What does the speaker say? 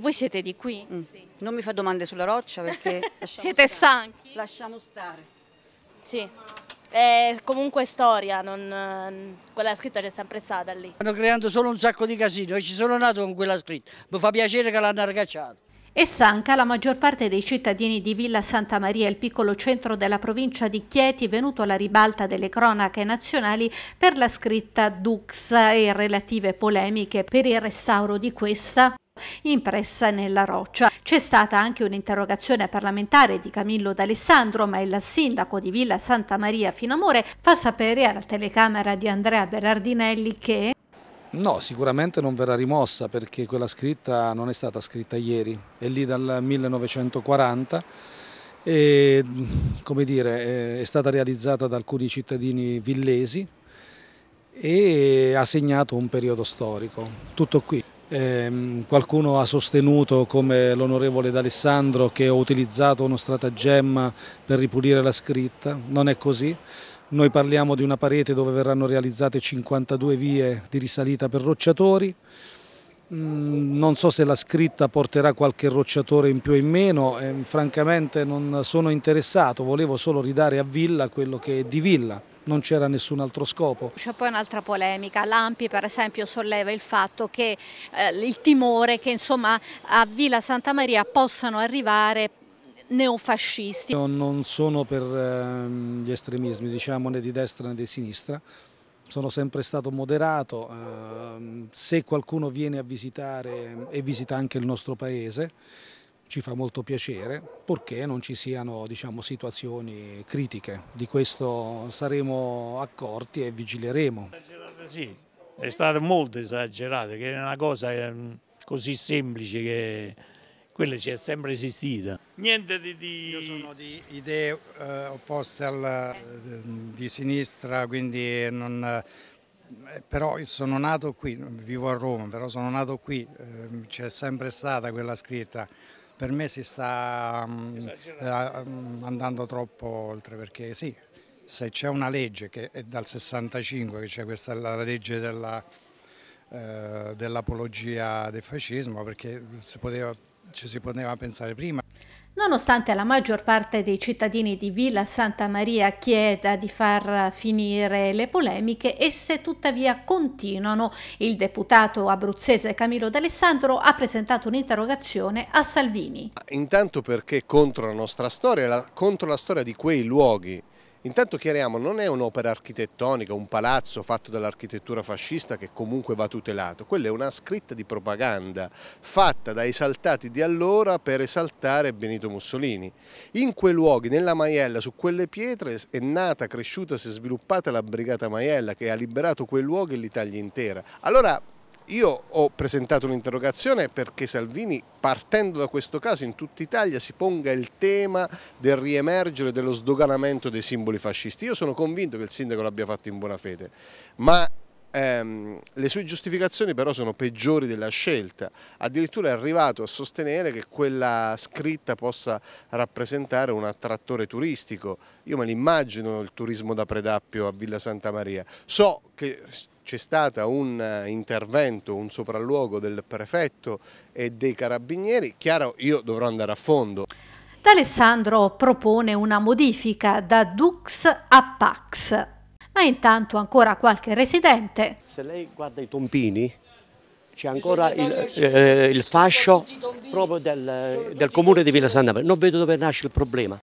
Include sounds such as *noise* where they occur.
Voi siete di qui? Mm. Sì. Non mi fa domande sulla roccia perché... *laughs* siete stare. stanchi? Lasciamo stare. Sì. È comunque storia, non, quella scritta c'è sempre stata lì. Hanno creato solo un sacco di casino e ci sono nato con quella scritta. Mi fa piacere che l'hanno ricacciata. È stanca la maggior parte dei cittadini di Villa Santa Maria, il piccolo centro della provincia di Chieti, venuto alla ribalta delle cronache nazionali per la scritta Dux e relative polemiche per il restauro di questa impressa nella roccia. C'è stata anche un'interrogazione parlamentare di Camillo D'Alessandro, ma il sindaco di Villa Santa Maria Finamore fa sapere alla telecamera di Andrea Berardinelli che No, sicuramente non verrà rimossa perché quella scritta non è stata scritta ieri, è lì dal 1940 e come dire, eh, è stata realizzata da alcuni cittadini villesi e ha segnato un periodo storico. Tutto qui. Ehm, qualcuno ha sostenuto, come l'onorevole D'Alessandro, che ho utilizzato uno stratagemma per ripulire la scritta. Non è così. Noi parliamo di una parete dove verranno realizzate 52 vie di risalita per rocciatori. Mm, non so se la scritta porterà qualche rocciatore in più o in meno, ehm, francamente non sono interessato, volevo solo ridare a Villa quello che è di Villa non c'era nessun altro scopo. C'è poi un'altra polemica, l'Ampi per esempio solleva il fatto che eh, il timore che insomma, a Villa Santa Maria possano arrivare neofascisti. Io non sono per eh, gli estremismi, diciamo né di destra né di sinistra, sono sempre stato moderato, eh, se qualcuno viene a visitare ehm, e visita anche il nostro paese, ci fa molto piacere, purché non ci siano diciamo, situazioni critiche. Di questo saremo accorti e vigileremo. Sì, è stato molto esagerato, che è una cosa ehm, così semplice che quella ci è sempre esistita. Niente di... di... Io sono di idee eh, opposte alla, ehm, di sinistra, quindi non, eh, però sono nato qui, vivo a Roma, però sono nato qui, ehm, c'è sempre stata quella scritta per me si sta um, andando troppo oltre perché sì, se c'è una legge che è dal 65, che c'è questa la legge eh, dell'apologia eh, dell del fascismo, perché si poteva, ci si poteva pensare prima. Nonostante la maggior parte dei cittadini di Villa Santa Maria chieda di far finire le polemiche, esse tuttavia continuano. Il deputato abruzzese Camillo D'Alessandro ha presentato un'interrogazione a Salvini. Intanto perché contro la nostra storia, contro la storia di quei luoghi Intanto chiariamo, non è un'opera architettonica, un palazzo fatto dall'architettura fascista che comunque va tutelato, quella è una scritta di propaganda fatta dai saltati di allora per esaltare Benito Mussolini. In quei luoghi, nella Maiella, su quelle pietre è nata, cresciuta, si è sviluppata la Brigata Maiella che ha liberato quei luoghi e l'Italia intera. Allora io ho presentato un'interrogazione perché Salvini, partendo da questo caso, in tutta Italia si ponga il tema del riemergere dello sdoganamento dei simboli fascisti. Io sono convinto che il sindaco l'abbia fatto in buona fede, ma Ehm, le sue giustificazioni però sono peggiori della scelta, addirittura è arrivato a sostenere che quella scritta possa rappresentare un attrattore turistico. Io me l'immagino il turismo da Predappio a Villa Santa Maria. So che c'è stato un eh, intervento, un sopralluogo del prefetto e dei carabinieri, chiaro io dovrò andare a fondo. D'Alessandro propone una modifica da Dux a Pax ma intanto ancora qualche residente. Se lei guarda i tombini, c'è ancora il, eh, il fascio proprio del, del comune di Villa Santa Maria. Non vedo dove nasce il problema.